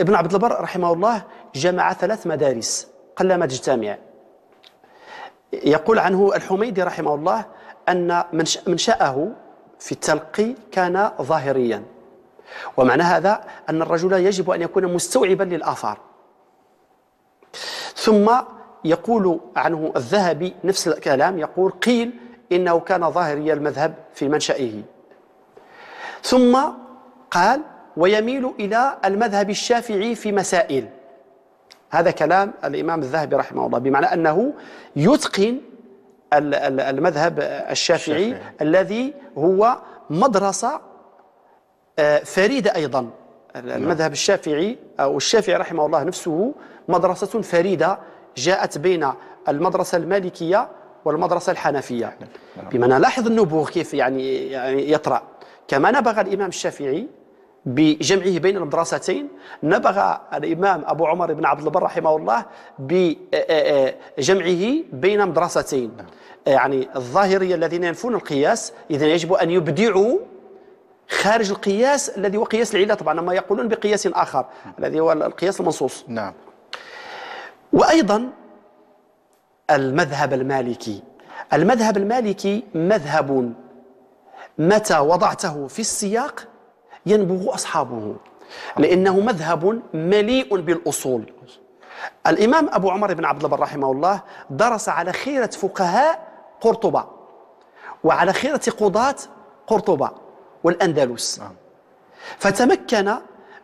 ابن عبد البر رحمه الله جمع ثلاث مدارس قلما تجتمع يقول عنه الحميدي رحمه الله أن منشأه في التلقي كان ظاهريا ومعنى هذا أن الرجل يجب أن يكون مستوعبا للآثار ثم يقول عنه الذهبي نفس الكلام يقول قيل إنه كان ظاهريا المذهب في منشأه ثم قال ويميل إلى المذهب الشافعي في مسائل هذا كلام الإمام الذهبي رحمه الله بمعنى أنه يتقن المذهب الشافعي الشافعي. الذي هو مدرسة آه، فريدة أيضا نعم. المذهب الشافعي أو الشافعي رحمه الله نفسه مدرسة فريدة جاءت بين المدرسة المالكية والمدرسة الحنفية نعم. بمعنى لاحظ النبوغ كيف يعني-, يعني يطرأ كما نبغ الإمام الشافعي بجمعه بين المدرستين نبغ الإمام أبو عمر بن عبد البر رحمه الله بجمعه آه، آه، آه، بين مدرستين نعم. يعني الظاهرية الذين ينفون القياس إذا يجب أن يبدعوا خارج القياس الذي هو قياس العلة طبعا ما يقولون بقياس آخر نعم. الذي هو القياس المنصوص نعم وأيضا المذهب المالكي المذهب المالكي مذهب متى وضعته في السياق ينبغ أصحابه لأنه مذهب مليء بالأصول الإمام أبو عمر بن عبد البر رحمه الله درس على خيرة فقهاء قرطبة وعلى خيرة قضاة قرطبة والأندلس نعم. فتمكن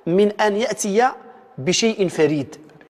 من أن يأتي بشيء فريد